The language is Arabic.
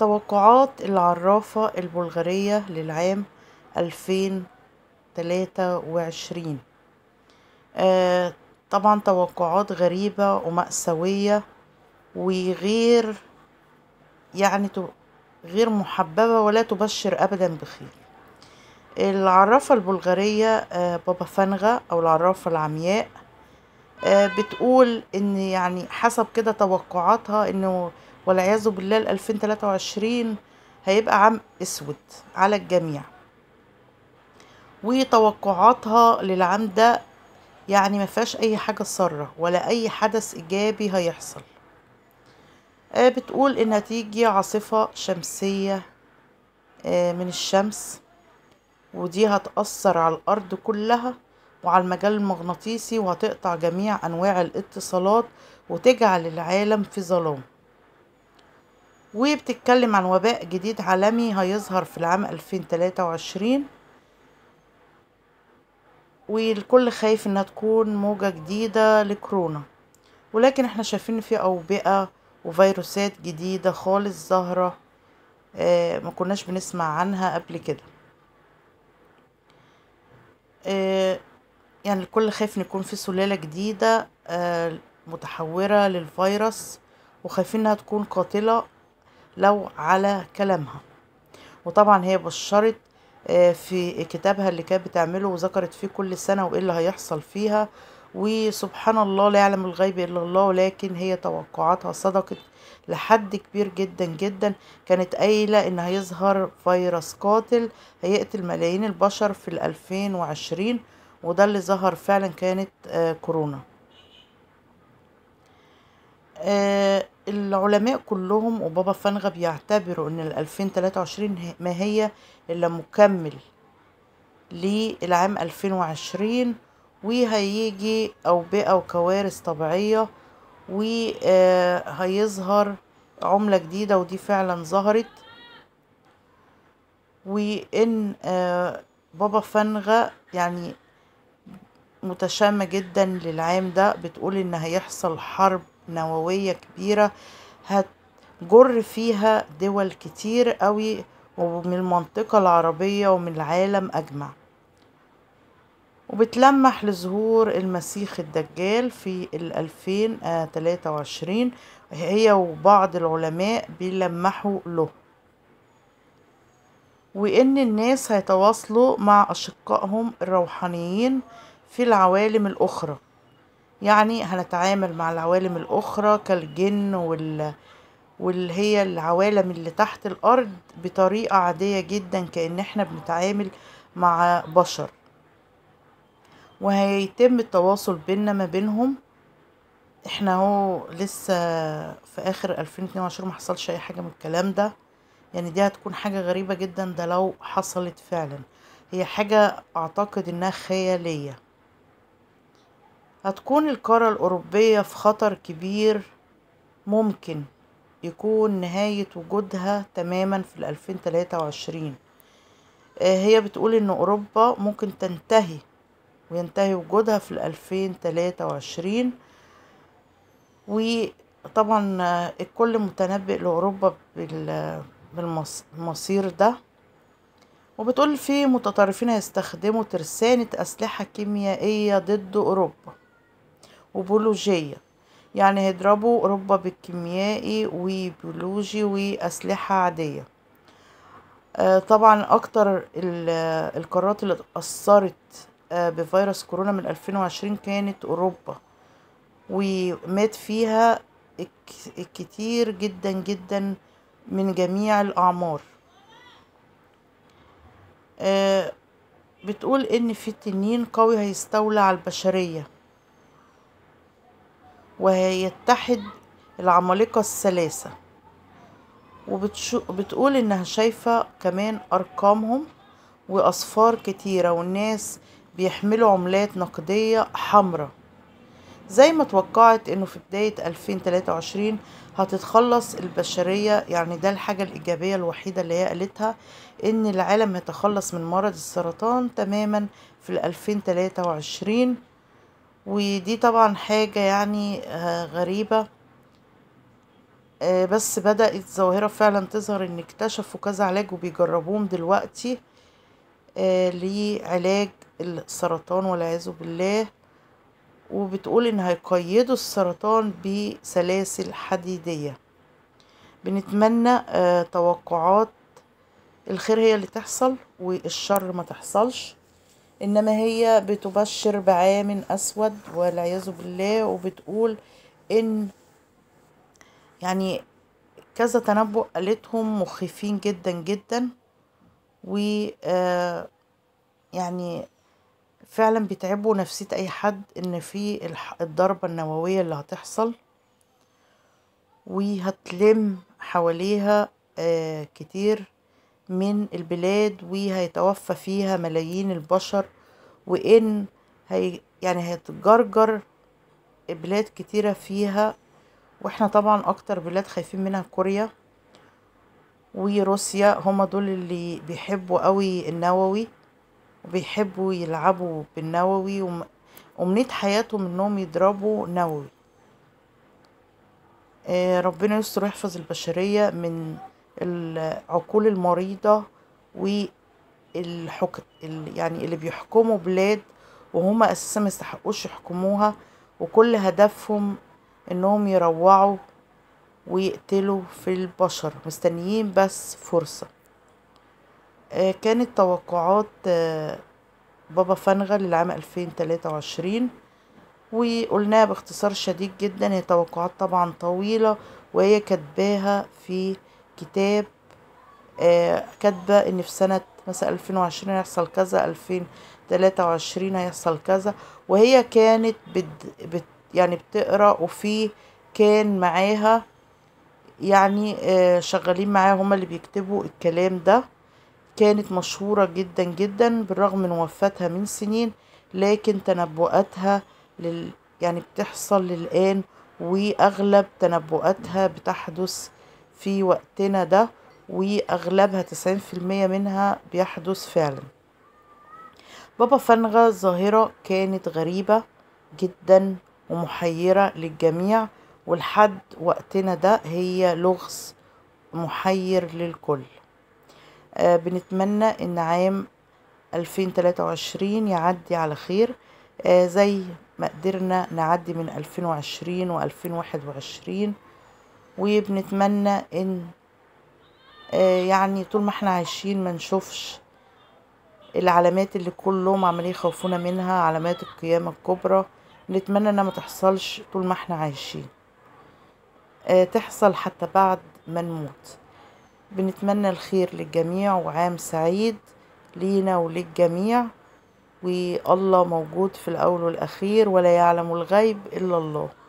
توقعات العرافة البلغارية للعام 2023 آه طبعا توقعات غريبة ومأساوية وغير يعني غير محببة ولا تبشر أبدا بخير العرافة البلغارية آه بابا فانغا أو العرافة العمياء آه بتقول إن يعني حسب كده توقعاتها إنه والعياذ بالله ال 2023 هيبقى عام اسود على الجميع وتوقعاتها للعام ده يعني ما فيهاش اي حاجه ساره ولا اي حدث ايجابي هيحصل آه، بتقول انها تيجي عاصفه شمسيه آه، من الشمس ودي هتأثر على الأرض كلها وعلى المجال المغناطيسي وهتقطع جميع أنواع الاتصالات وتجعل العالم في ظلام وبتتكلم عن وباء جديد عالمي هيظهر في العام 2023 والكل خايف انها تكون موجة جديدة لكورونا ولكن احنا شايفين في اوبئة وفيروسات جديدة خالص ظاهرة اه ما كناش بنسمع عنها قبل كده اه يعني الكل خايف ان يكون في سلالة جديدة اه متحورة للفيروس وخايفين انها تكون قاتلة لو على كلامها وطبعا هي بشرت آه، في كتابها اللي كانت بتعمله وذكرت فيه كل سنة وايه اللي هيحصل فيها وسبحان الله لا يعلم الغيب الا الله ولكن هي توقعاتها صدقت لحد كبير جدا جدا كانت قايلة ان هيظهر فيروس قاتل هيقتل ملايين البشر في الالفين وعشرين وده اللي ظهر فعلا كانت آه، كورونا آه، العلماء كلهم وبابا فانغا بيعتبروا ان تلاتة وعشرين ما هي الا مكمل للعام الفين وعشرين وهيجي أوبئة وكوارث طبيعية وهيظهر آه، عملة جديدة ودي فعلا ظهرت وإن آه، بابا فنغة يعني متشامة جدا للعام ده بتقول إن هيحصل حرب نووية كبيرة هتجر فيها دول كتير قوي ومن المنطقة العربية ومن العالم أجمع وبتلمح لظهور المسيح الدجال في الألفين تلاتة وعشرين هي وبعض العلماء بيلمحوا له وإن الناس هيتواصلوا مع أشقائهم الروحانيين في العوالم الأخرى يعني هنتعامل مع العوالم الأخرى كالجن وال واللي هي العوالم اللي تحت الأرض بطريقة عادية جدا كأن احنا بنتعامل مع بشر وهيتم التواصل بينا ما بينهم احنا اهو لسه في اخر 2022 ما حصلش اي حاجه من الكلام ده يعني دي هتكون حاجه غريبه جدا ده لو حصلت فعلا هي حاجه اعتقد انها خياليه هتكون القارة الأوروبية في خطر كبير ممكن يكون نهاية وجودها تماما في 2023 آه، هي بتقول إن أوروبا ممكن تنتهي وينتهي وجودها في 2023 وطبعا آه، الكل متنبئ لأوروبا بالمصير ده وبتقول في متطرفين هيستخدموا ترسانة أسلحة كيميائية ضد أوروبا وبولوجية يعني هيضربوا أوروبا بالكيميائي وبيولوجي وأسلحة عادية آه، طبعا أكتر القارات اللي اتأثرت آه، بفيروس كورونا من 2020 كانت أوروبا ومات فيها كتير جدا جدا من جميع الأعمار آه، بتقول إن في تنين قوي هيستولى على البشرية وهيتحد العمالقة الثلاثة وبتقول انها شايفة كمان ارقامهم واصفار كتيرة والناس بيحملوا عملات نقدية حمراء زي ما توقعت انه في بداية 2023 هتتخلص البشرية يعني ده الحاجة الإيجابية الوحيدة اللي هي قالتها إن العالم يتخلص من مرض السرطان تماما في 2023 ودي طبعا حاجة يعني آه، غريبة آه، بس بدأت ظاهرة فعلا تظهر ان اكتشفوا كذا علاج وبيجربوهم دلوقتي آه، لعلاج السرطان والعياذ بالله وبتقول ان هيقيدوا السرطان بسلاسل حديدية بنتمنى توقعات الخير هي اللي تحصل والشر ما تحصلش إنما هي بتبشر بعام أسود والعياذ بالله وبتقول إن يعني كذا تنبؤ قالتهم مخيفين جدا جدا و آه، يعني فعلا بيتعبوا نفسية أي حد إن في الضربة النووية اللي هتحصل وهتلم حواليها آه، كتير من البلاد وهيتوفى فيها ملايين البشر وإن هي يعني هيتجرجر بلاد كتيرة فيها واحنا طبعا أكتر بلاد خايفين منها كوريا وروسيا هما دول اللي بيحبوا قوي النووي وبيحبوا يلعبوا بالنووي ومنيت حياتهم انهم يضربوا نووي آه، ربنا يستر ويحفظ البشرية من العقول المريضة والحكم يعني اللي بيحكموا بلاد وهما اساسا ما يستحقوش يحكموها وكل هدفهم انهم يروعوا ويقتلوا في البشر مستنيين بس فرصة آه، كانت توقعات آه، بابا فنغة للعام 2023 وقلناها باختصار شديد جدا هي توقعات طبعا طويلة وهي كاتباها في كتاب آه، كاتبة ان في سنة مثلا ألفين وعشرين هيحصل كذا ألفين تلاتة وعشرين هيحصل كذا وهي كانت بت بت يعني بتقرا وفي كان معاها يعني آه، شغالين معاها هما اللي بيكتبوا الكلام ده كانت مشهورة جدا جدا بالرغم من وفاتها من سنين لكن تنبؤاتها لل يعني بتحصل للآن وأغلب تنبؤاتها بتحدث في وقتنا ده واغلبها تسعين في المية منها بيحدث فعلا بابا فنغة ظاهرة كانت غريبة جدا ومحيرة للجميع ولحد وقتنا ده هي لغز محير للكل آه بنتمنى ان عام 2023 يعدي على خير آه زي ما قدرنا نعدي من 2020 و2021 وبنتمنى ان آه، يعني طول ما احنا عايشين ما نشوفش العلامات اللي كلهم عمالين يخوفونا منها علامات القيامة الكبرى نتمنى انها ما تحصلش طول ما احنا عايشين آه، تحصل حتى بعد ما نموت بنتمنى الخير للجميع وعام سعيد لينا وللجميع والله موجود في الاول والاخير ولا يعلم الغيب الا الله